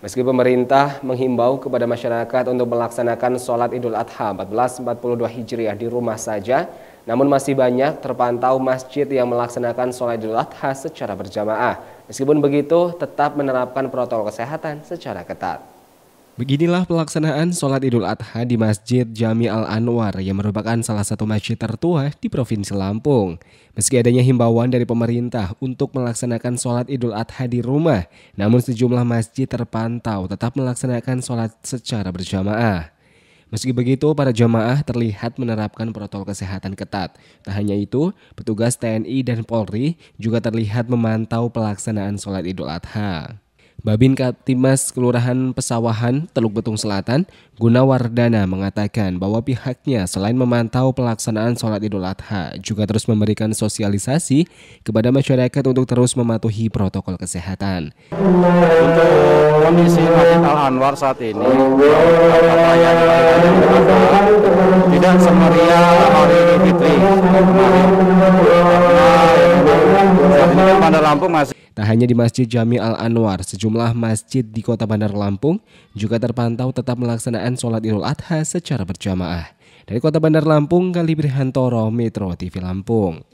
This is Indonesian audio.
Meski pemerintah menghimbau kepada masyarakat untuk melaksanakan sholat Idul Adha 1442 Hijriah di rumah saja, namun masih banyak terpantau masjid yang melaksanakan sholat Idul Adha secara berjamaah. Meskipun begitu, tetap menerapkan protokol kesehatan secara ketat. Beginilah pelaksanaan sholat Idul Adha di Masjid Jami Al Anwar yang merupakan salah satu masjid tertua di Provinsi Lampung. Meski adanya himbauan dari pemerintah untuk melaksanakan sholat Idul Adha di rumah, namun sejumlah masjid terpantau tetap melaksanakan sholat secara berjamaah. Meski begitu, para jamaah terlihat menerapkan protokol kesehatan ketat. Tak hanya itu, petugas TNI dan Polri juga terlihat memantau pelaksanaan sholat Idul Adha. Babin Katimas Kelurahan Pesawahan, Teluk Betung Selatan, Gunawardana mengatakan bahwa pihaknya selain memantau pelaksanaan sholat idul adha, juga terus memberikan sosialisasi kepada masyarakat untuk terus mematuhi protokol kesehatan. Untuk kondisi Masjid Al-Anwar saat ini, apa yang tidak semeriah Lampung masih Tak hanya di Masjid Jami Al Anwar, sejumlah masjid di Kota Bandar Lampung juga terpantau tetap melaksanakan sholat Idul Adha secara berjamaah. Dari Kota Bandar Lampung, Kalibri Hantoro, Metro TV Lampung.